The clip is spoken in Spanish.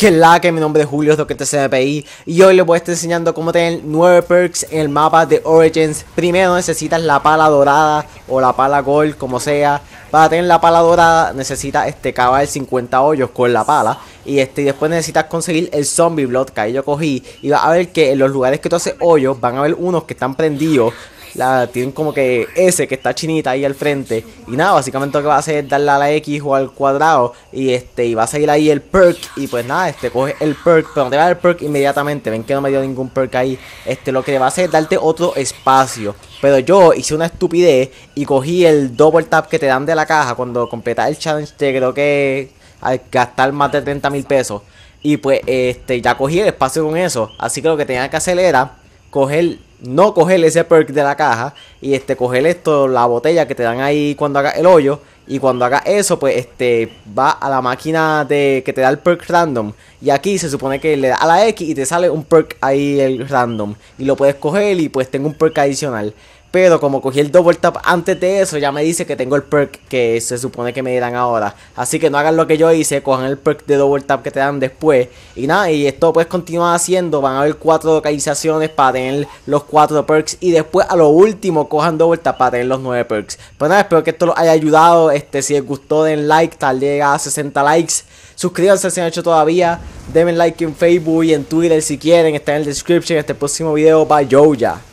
Que la que mi nombre es Julio, es que y hoy les voy a estar enseñando cómo tener 9 perks en el mapa de Origins. Primero necesitas la pala dorada o la pala gold, como sea. Para tener la pala dorada necesitas este, cavar 50 hoyos con la pala. Y este, y después necesitas conseguir el zombie blood que ahí yo cogí. Y vas a ver que en los lugares que tú haces hoyos van a haber unos que están prendidos la tienen como que ese que está chinita ahí al frente. Y nada, básicamente lo que va a hacer es darle a la X o al cuadrado. Y este, y va a seguir ahí el perk. Y pues nada, este coge el perk. Pero no te va a dar el perk inmediatamente. Ven que no me dio ningún perk ahí. Este, lo que va a hacer es darte otro espacio. Pero yo hice una estupidez y cogí el double tap que te dan de la caja cuando completas el challenge. Te creo que al gastar más de 30 mil pesos. Y pues este, ya cogí el espacio con eso. Así que lo que tenía que hacer era coger, no coger ese perk de la caja y este, coger esto, la botella que te dan ahí cuando haga el hoyo. Y cuando haga eso, pues este va a la máquina de que te da el perk random. Y aquí se supone que le da a la X y te sale un perk ahí el random. Y lo puedes coger y pues tengo un perk adicional. Pero como cogí el double tap antes de eso, ya me dice que tengo el perk que se supone que me dirán ahora. Así que no hagan lo que yo hice, cojan el perk de double tap que te dan después. Y nada, y esto puedes continuar haciendo. Van a haber cuatro localizaciones para tener los cuatro perks. Y después a lo último cojan double tap para tener los nueve perks. Pues nada, espero que esto los haya ayudado. Este, si les gustó, den like. Tal llega a 60 likes. Suscríbanse si no han hecho todavía. Denme like en Facebook y en Twitter si quieren. Está en el description. Este próximo video yo ya.